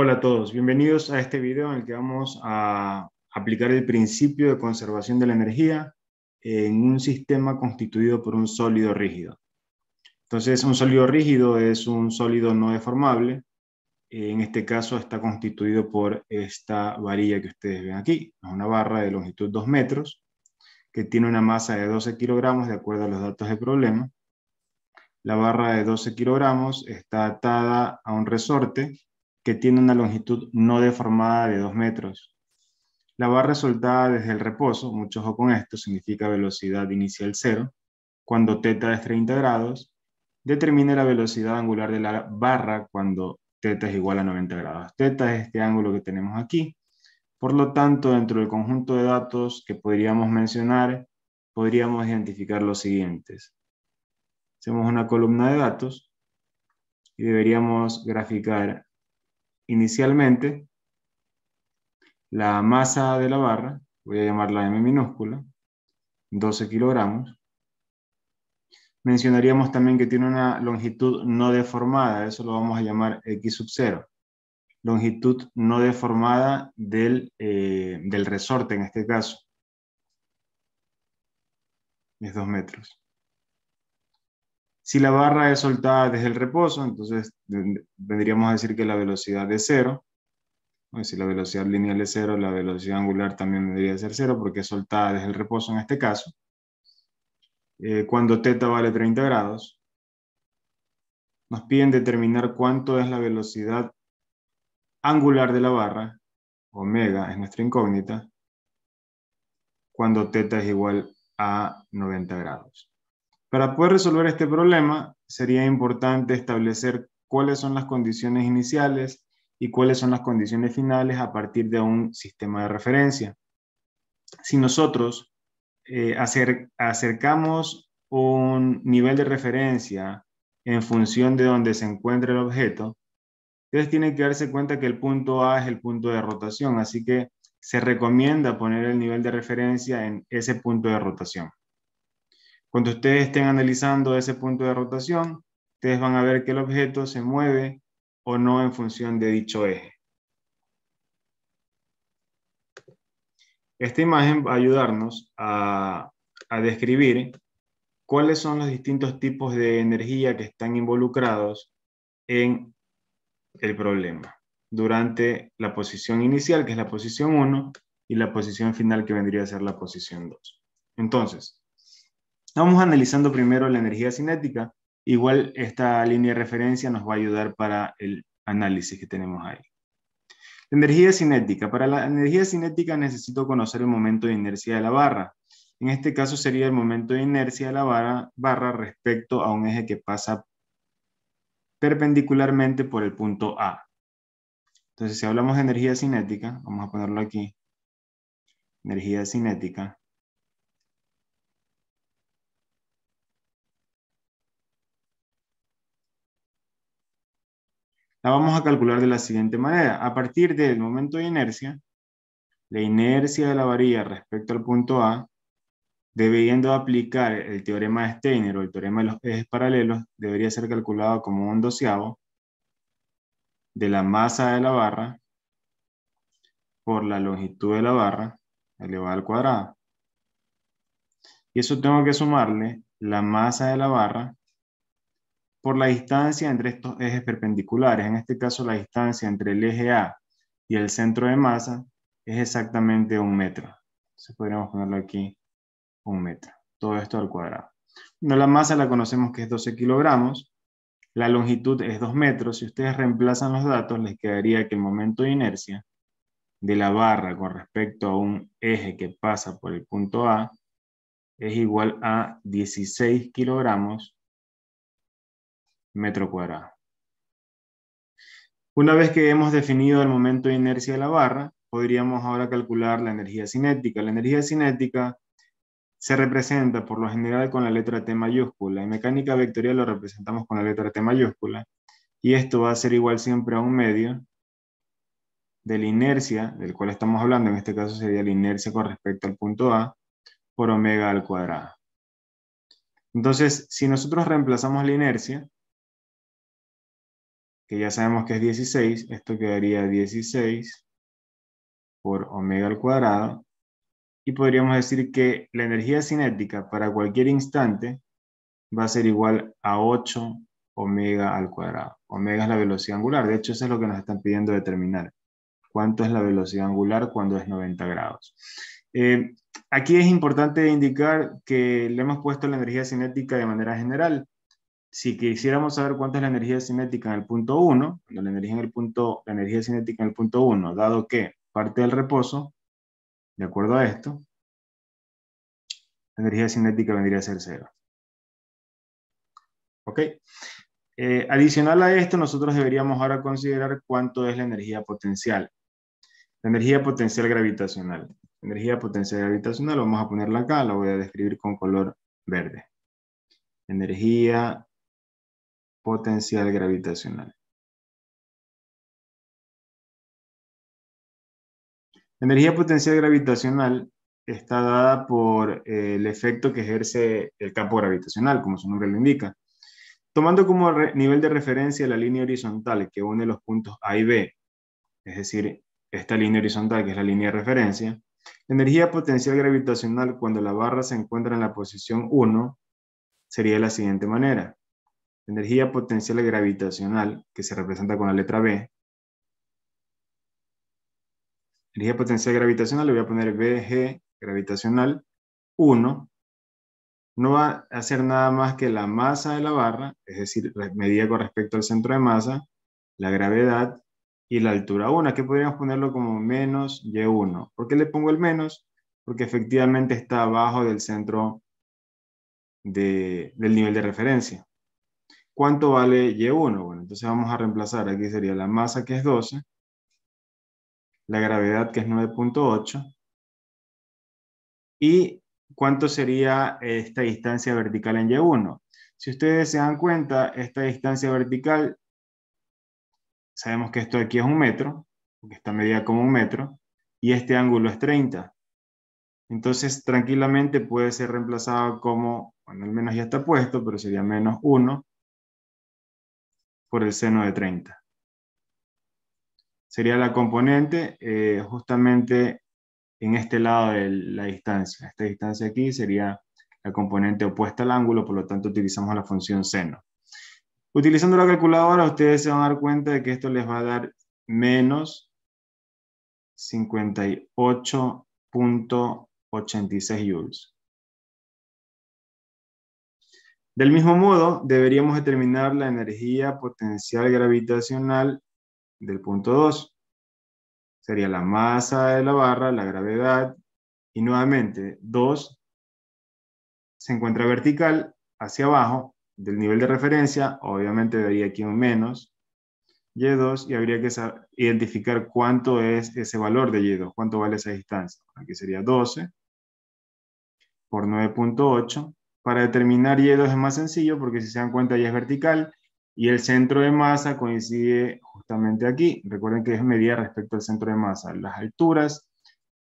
Hola a todos, bienvenidos a este video en el que vamos a aplicar el principio de conservación de la energía en un sistema constituido por un sólido rígido. Entonces, un sólido rígido es un sólido no deformable. En este caso está constituido por esta varilla que ustedes ven aquí, una barra de longitud 2 metros, que tiene una masa de 12 kilogramos de acuerdo a los datos del problema. La barra de 12 kilogramos está atada a un resorte que tiene una longitud no deformada de 2 metros. La barra soltada desde el reposo, mucho ojo con esto, significa velocidad inicial cero, cuando θ es 30 grados, determina la velocidad angular de la barra cuando θ es igual a 90 grados. Θ es este ángulo que tenemos aquí. Por lo tanto, dentro del conjunto de datos que podríamos mencionar, podríamos identificar los siguientes. Hacemos una columna de datos y deberíamos graficar Inicialmente, la masa de la barra, voy a llamarla M minúscula, 12 kilogramos. Mencionaríamos también que tiene una longitud no deformada, eso lo vamos a llamar X sub 0. Longitud no deformada del, eh, del resorte en este caso. Es 2 metros. Si la barra es soltada desde el reposo, entonces vendríamos a decir que la velocidad es cero. Pues si la velocidad lineal es cero, la velocidad angular también debería ser cero porque es soltada desde el reposo en este caso. Eh, cuando teta vale 30 grados, nos piden determinar cuánto es la velocidad angular de la barra, omega es nuestra incógnita, cuando teta es igual a 90 grados. Para poder resolver este problema, sería importante establecer cuáles son las condiciones iniciales y cuáles son las condiciones finales a partir de un sistema de referencia. Si nosotros eh, acercamos un nivel de referencia en función de donde se encuentra el objeto, ustedes tienen que darse cuenta que el punto A es el punto de rotación, así que se recomienda poner el nivel de referencia en ese punto de rotación. Cuando ustedes estén analizando ese punto de rotación, ustedes van a ver que el objeto se mueve o no en función de dicho eje. Esta imagen va a ayudarnos a, describir cuáles son los distintos tipos de energía que están involucrados en el problema durante la posición inicial, que es la posición 1, y la posición final, que vendría a ser la posición 2. Entonces, Vamos analizando primero la energía cinética. Igual esta línea de referencia nos va a ayudar para el análisis que tenemos ahí. La energía cinética. Para la energía cinética necesito conocer el momento de inercia de la barra. En este caso sería el momento de inercia de la barra, barra respecto a un eje que pasa perpendicularmente por el punto A. Entonces, si hablamos de energía cinética, vamos a ponerlo aquí, energía cinética, la vamos a calcular de la siguiente manera. A partir del momento de inercia, la inercia de la varilla respecto al punto A, debiendo aplicar el teorema de Steiner o el teorema de los ejes paralelos, debería ser calculado como un doceavo de la masa de la barra por la longitud de la barra elevada al cuadrado. Y eso tengo que sumarle la masa de la barra por la distancia entre estos ejes perpendiculares. En este caso, la distancia entre el eje A y el centro de masa es exactamente un metro. Entonces podríamos ponerlo aquí, un metro. Todo esto al cuadrado. la masa la conocemos que es 12 kilogramos. La longitud es 2 metros. Si ustedes reemplazan los datos, les quedaría que el momento de inercia de la barra con respecto a un eje que pasa por el punto A es igual a 16 kilogramos metro cuadrado. Una vez que hemos definido el momento de inercia de la barra, podríamos ahora calcular la energía cinética. La energía cinética se representa por lo general con la letra T mayúscula. En mecánica vectorial lo representamos con la letra T mayúscula. Y esto va a ser igual siempre a un medio de la inercia, del cual estamos hablando, en este caso sería la inercia con respecto al punto A, por omega al cuadrado. Entonces, si nosotros reemplazamos la inercia que ya sabemos que es 16, esto quedaría 16 por omega al cuadrado. Y podríamos decir que la energía cinética para cualquier instante va a ser igual a 8 omega al cuadrado. Omega es la velocidad angular. De hecho, eso es lo que nos están pidiendo determinar. ¿Cuánto es la velocidad angular cuando es 90 grados? Eh, aquí es importante indicar que le hemos puesto la energía cinética de manera general si quisiéramos saber cuánta es la energía cinética en el punto 1, la energía, en el punto, la energía cinética en el punto 1, dado que parte del reposo, de acuerdo a esto, la energía cinética vendría a ser cero. ¿Ok? Eh, adicional a esto, nosotros deberíamos ahora considerar cuánto es la energía potencial. La energía potencial gravitacional. Energía potencial gravitacional, vamos a ponerla acá, la voy a describir con color verde. Energía potencial gravitacional. La energía potencial gravitacional está dada por eh, el efecto que ejerce el campo gravitacional, como su nombre lo indica. Tomando como nivel de referencia la línea horizontal que une los puntos A y B, es decir, esta línea horizontal que es la línea de referencia, la energía potencial gravitacional cuando la barra se encuentra en la posición 1 sería de la siguiente manera energía potencial gravitacional, que se representa con la letra B. Energía potencial gravitacional, le voy a poner BG gravitacional 1. No va a hacer nada más que la masa de la barra, es decir, la medida con respecto al centro de masa, la gravedad y la altura 1, Aquí podríamos ponerlo como menos Y1. ¿Por qué le pongo el menos? Porque efectivamente está abajo del centro de, del nivel de referencia. ¿Cuánto vale Y1? Bueno, entonces vamos a reemplazar, aquí sería la masa que es 12, la gravedad que es 9.8, y cuánto sería esta distancia vertical en Y1. Si ustedes se dan cuenta, esta distancia vertical, sabemos que esto aquí es un metro, porque está medida como un metro, y este ángulo es 30. Entonces, tranquilamente puede ser reemplazado como, bueno, al menos ya está puesto, pero sería menos 1 por el seno de 30. Sería la componente eh, justamente en este lado de la distancia. Esta distancia aquí sería la componente opuesta al ángulo, por lo tanto utilizamos la función seno. Utilizando la calculadora, ustedes se van a dar cuenta de que esto les va a dar menos 58.86 joules. Del mismo modo, deberíamos determinar la energía potencial gravitacional del punto 2. Sería la masa de la barra, la gravedad, y nuevamente 2 se encuentra vertical hacia abajo del nivel de referencia, obviamente debería aquí un menos, Y2, e y habría que identificar cuánto es ese valor de Y2, e cuánto vale esa distancia. Aquí sería 12 por 9.8 para determinar Y2 es más sencillo porque si se dan cuenta ya es vertical y el centro de masa coincide justamente aquí. Recuerden que es medida respecto al centro de masa. Las alturas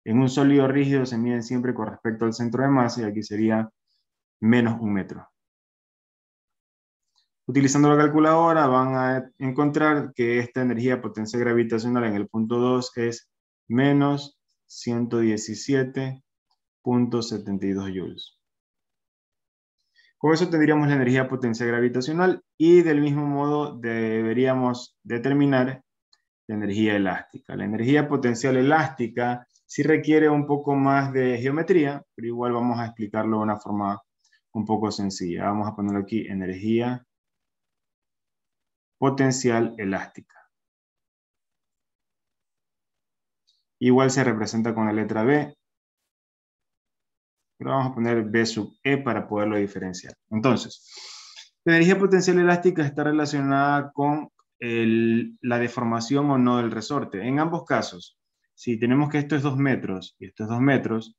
en un sólido rígido se miden siempre con respecto al centro de masa y aquí sería menos un metro. Utilizando la calculadora van a encontrar que esta energía potencial gravitacional en el punto 2 es menos 117.72 joules. Con eso tendríamos la energía potencial gravitacional y del mismo modo deberíamos determinar la energía elástica. La energía potencial elástica sí requiere un poco más de geometría, pero igual vamos a explicarlo de una forma un poco sencilla. Vamos a ponerlo aquí, energía potencial elástica. Igual se representa con la letra B, pero vamos a poner B sub E para poderlo diferenciar. Entonces, la energía potencial elástica está relacionada con la deformación o no del resorte. En ambos casos, si tenemos que esto es 2 metros y esto es 2 metros,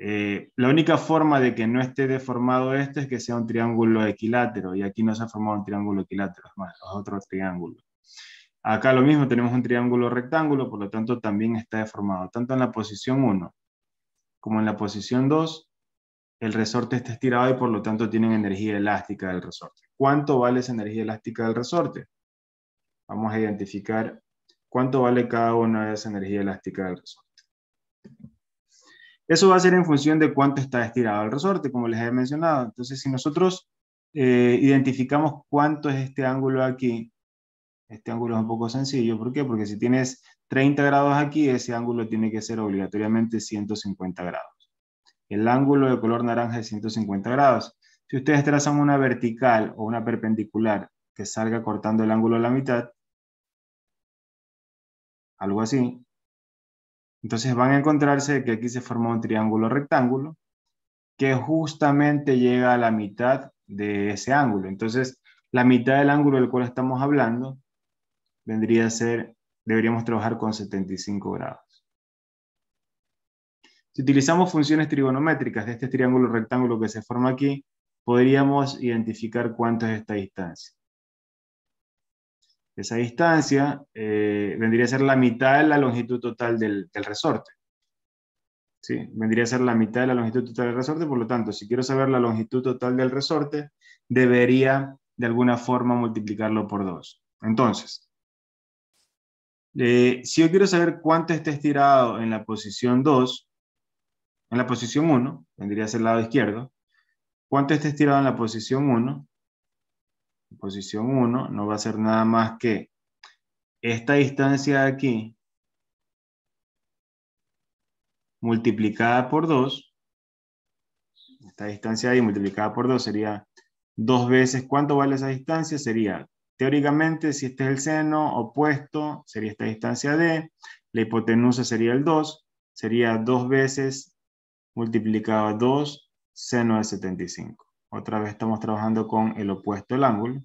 eh, la única forma de que no esté deformado este es que sea un triángulo equilátero, y aquí no se ha formado un triángulo equilátero, es más, es otro triángulo. Acá lo mismo, tenemos un triángulo rectángulo, por lo tanto también está deformado, tanto en la posición 1 como en la posición 2, el resorte está estirado y por lo tanto tienen energía elástica del resorte. ¿Cuánto vale esa energía elástica del resorte? Vamos a identificar cuánto vale cada una de esa energía elástica del resorte. Eso va a ser en función de cuánto está estirado el resorte, como les he mencionado. Entonces, si nosotros eh, identificamos cuánto es este ángulo aquí, este ángulo es un poco sencillo. ¿Por qué? Porque si tienes 30 grados aquí, ese ángulo tiene que ser obligatoriamente 150 grados el ángulo de color naranja de 150 grados. Si ustedes trazan una vertical o una perpendicular que salga cortando el ángulo a la mitad, algo así, entonces van a encontrarse que aquí se forma un triángulo rectángulo que justamente llega a la mitad de ese ángulo. Entonces, la mitad del ángulo del cual estamos hablando vendría a ser, deberíamos trabajar con 75 grados. Si utilizamos funciones trigonométricas de este triángulo rectángulo que se forma aquí, podríamos identificar cuánto es esta distancia. Esa distancia eh, vendría a ser la mitad de la longitud total del, resorte. Vendría a ser la mitad de la longitud total del resorte, por lo tanto, si quiero saber la longitud total del resorte, debería de alguna forma multiplicarlo por 2. Entonces, eh, si yo quiero saber cuánto está estirado en la posición 2, en la posición 1, vendría ser el lado izquierdo. ¿Cuánto está estirado en la posición 1? posición 1 no va a ser nada más que esta distancia de aquí multiplicada por 2. Esta distancia ahí multiplicada por 2 sería dos veces. ¿Cuánto vale esa distancia? Sería, teóricamente, si este es el seno opuesto, sería esta distancia D. La hipotenusa sería el 2. Sería dos veces multiplicado 2 seno de 75. Otra vez estamos trabajando con el opuesto del ángulo.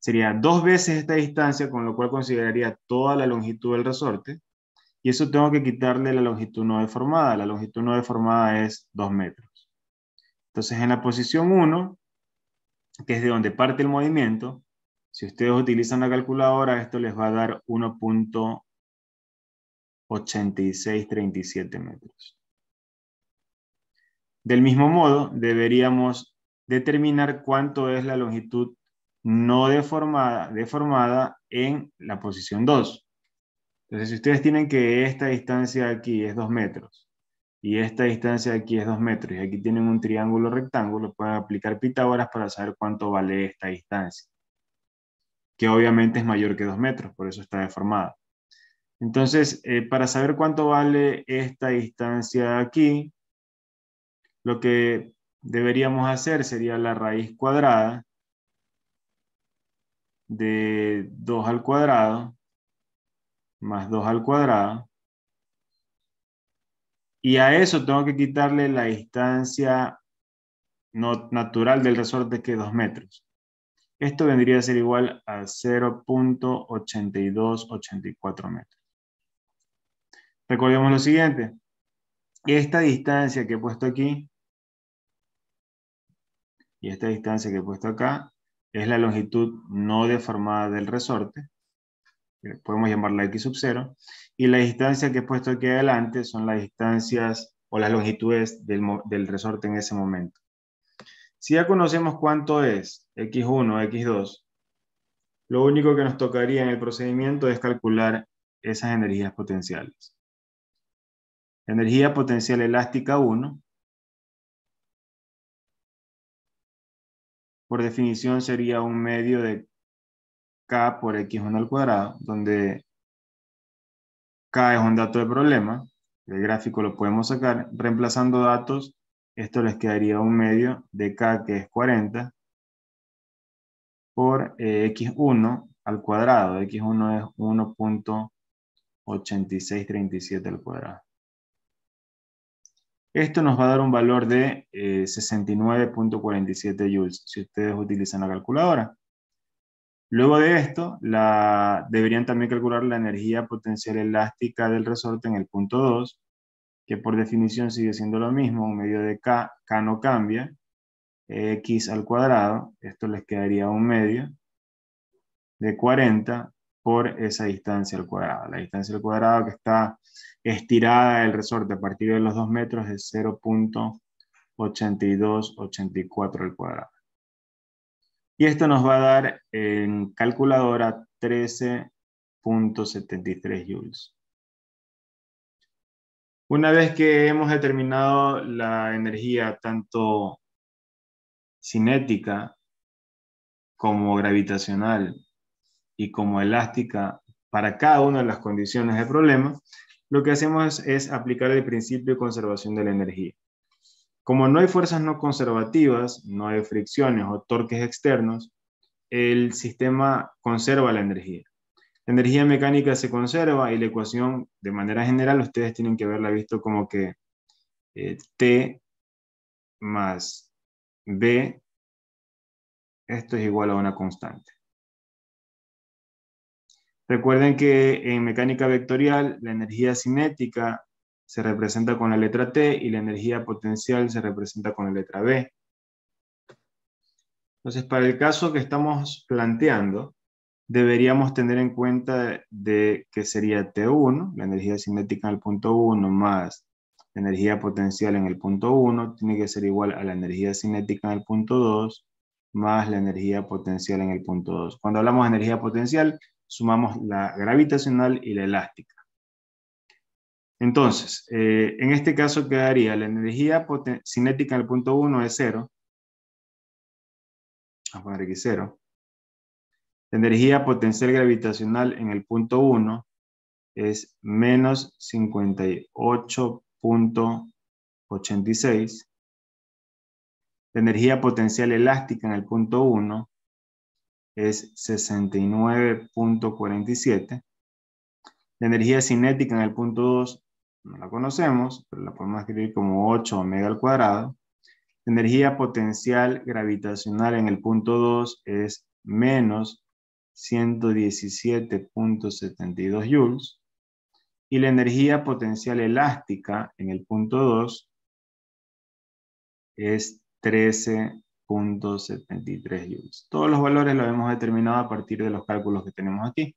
Sería dos veces esta distancia, con lo cual consideraría toda la longitud del resorte. Y eso tengo que quitarle la longitud no deformada. La longitud no deformada es 2 metros. Entonces en la posición 1, que es de donde parte el movimiento, si ustedes utilizan la calculadora, esto les va a dar 1.8637 metros. Del mismo modo, deberíamos determinar cuánto es la longitud no deformada, deformada en la posición 2. Entonces, si ustedes tienen que esta distancia aquí es 2 metros, y esta distancia aquí es 2 metros, y aquí tienen un triángulo rectángulo, pueden aplicar Pitágoras para saber cuánto vale esta distancia, que obviamente es mayor que 2 metros, por eso está deformada. Entonces, eh, para saber cuánto vale esta distancia aquí, lo que deberíamos hacer sería la raíz cuadrada de 2 al cuadrado más 2 al cuadrado. Y a eso tengo que quitarle la distancia no natural del resorte que es 2 metros. Esto vendría a ser igual a 0.8284 metros. Recordemos lo siguiente. Esta distancia que he puesto aquí y esta distancia que he puesto acá es la longitud no deformada del resorte, podemos llamarla X sub 0, y la distancia que he puesto aquí adelante son las distancias o las longitudes del, del resorte en ese momento. Si ya conocemos cuánto es X1, X2, lo único que nos tocaría en el procedimiento es calcular esas energías potenciales. Energía potencial elástica 1 por definición sería un medio de k por x1 al cuadrado, donde k es un dato de problema, el gráfico lo podemos sacar, reemplazando datos, esto les quedaría un medio de k que es 40 por eh, x1 al cuadrado, x1 es 1.8637 al cuadrado. Esto nos va a dar un valor de 69.47 eh, joules si ustedes utilizan la calculadora. Luego de esto, la, deberían también calcular la energía potencial elástica del resorte en el punto 2, que por definición sigue siendo lo mismo, un medio de K, K no cambia, eh, X al cuadrado, esto les quedaría un medio, de 40 por esa distancia al cuadrado. La distancia al cuadrado que está estirada del resorte a partir de los 2 metros es 0.8284 al cuadrado. Y esto nos va a dar en calculadora 13.73 joules. Una vez que hemos determinado la energía tanto cinética como gravitacional y como elástica para cada una de las condiciones de problema, lo que hacemos es aplicar el principio de conservación de la energía. Como no hay fuerzas no conservativas, no hay fricciones o torques externos, el sistema conserva la energía. La energía mecánica se conserva y la ecuación, de manera general, ustedes tienen que haberla visto como que eh, T más B, esto es igual a una constante. Recuerden que en mecánica vectorial la energía cinética se representa con la letra T y la energía potencial se representa con la letra B. Entonces, para el caso que estamos planteando, deberíamos tener en cuenta de que sería T1, la energía cinética en el punto 1 más la energía potencial en el punto 1, tiene que ser igual a la energía cinética en el punto 2 más la energía potencial en el punto 2. Cuando hablamos de energía potencial, sumamos la gravitacional y la elástica. Entonces, eh, en este caso quedaría la energía cinética en el punto 1 es 0. Vamos a poner aquí 0. La energía potencial gravitacional en el punto 1 es menos 58.86. La energía potencial elástica en el punto 1 es 69.47. La energía cinética en el punto 2 no la conocemos, pero la podemos escribir como 8 omega al cuadrado. La energía potencial gravitacional en el punto 2 es menos 117.72 joules. Y la energía potencial elástica en el punto 2 es 13 0.73 joules. Todos los valores los hemos determinado a partir de los cálculos que tenemos aquí.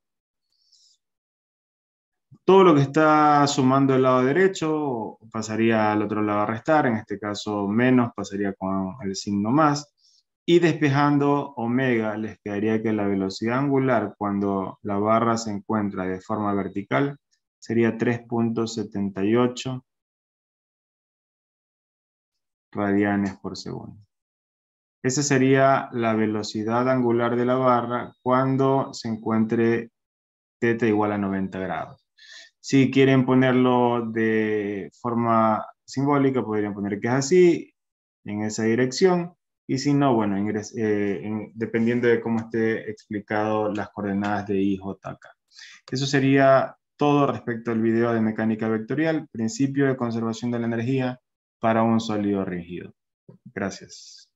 Todo lo que está sumando el lado derecho pasaría al otro lado a restar, en este caso menos pasaría con el signo más, y despejando omega les quedaría que la velocidad angular cuando la barra se encuentra de forma vertical sería 3.78 radianes por segundo. Esa sería la velocidad angular de la barra cuando se encuentre teta igual a 90 grados. Si quieren ponerlo de forma simbólica, podrían poner que es así, en esa dirección. Y si no, bueno, eh, dependiendo de cómo esté explicado las coordenadas de I, J, K. Eso sería todo respecto al video de mecánica vectorial, principio de conservación de la energía para un sólido rígido. Gracias.